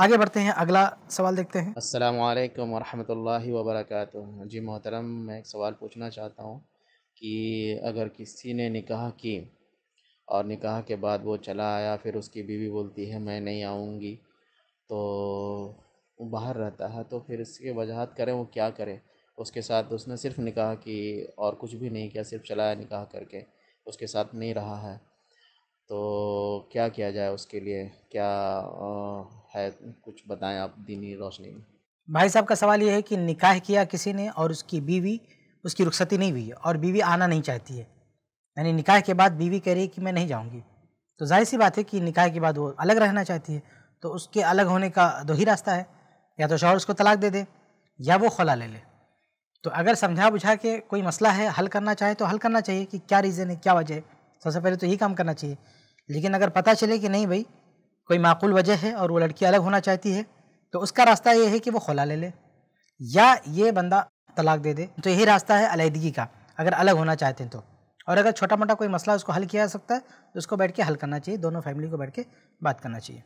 आगे बढ़ते हैं अगला सवाल देखते हैं अस्सलाम वालेकुम वर्क जी मोहतरम मैं एक सवाल पूछना चाहता हूँ कि अगर किसी ने निकाह की और निकाह के बाद वो चला आया फिर उसकी बीवी बोलती है मैं नहीं आऊँगी तो वो बाहर रहता है तो फिर इसके वजहत करें वो क्या करें उसके साथ उसने सिर्फ निकाह की और कुछ भी नहीं किया सिर्फ चलाया निकाह करके उसके साथ नहीं रहा है तो क्या किया जाए उसके लिए क्या है कुछ बताएं आप दीनी रोशनी में भाई साहब का सवाल यह है कि निकाह किया किसी ने और उसकी बीवी उसकी रुखसती नहीं हुई और बीवी आना नहीं चाहती है यानी निकाह के बाद बीवी कह रही है कि मैं नहीं जाऊंगी तो जाहिर सी बात है कि निकाह के बाद वो अलग रहना चाहती है तो उसके अलग होने का दो ही रास्ता है या तो शौहर उसको तलाक दे दे या वो खोला ले ले तो अगर समझा बुझा के कोई मसला है हल करना चाहे तो हल करना चाहिए कि क्या रीज़न है क्या वजह है सबसे पहले तो यही काम करना चाहिए लेकिन अगर पता चले कि नहीं भाई कोई माकूल वजह है और वो लड़की अलग होना चाहती है तो उसका रास्ता ये है कि वो खुला ले ले या ये बंदा तलाक दे दे तो यही रास्ता है अलीहदगी का अगर अलग होना चाहते हैं तो और अगर छोटा मोटा कोई मसला उसको हल किया जा सकता है तो उसको बैठ के हल करना चाहिए दोनों फैमिली को बैठ के बात करना चाहिए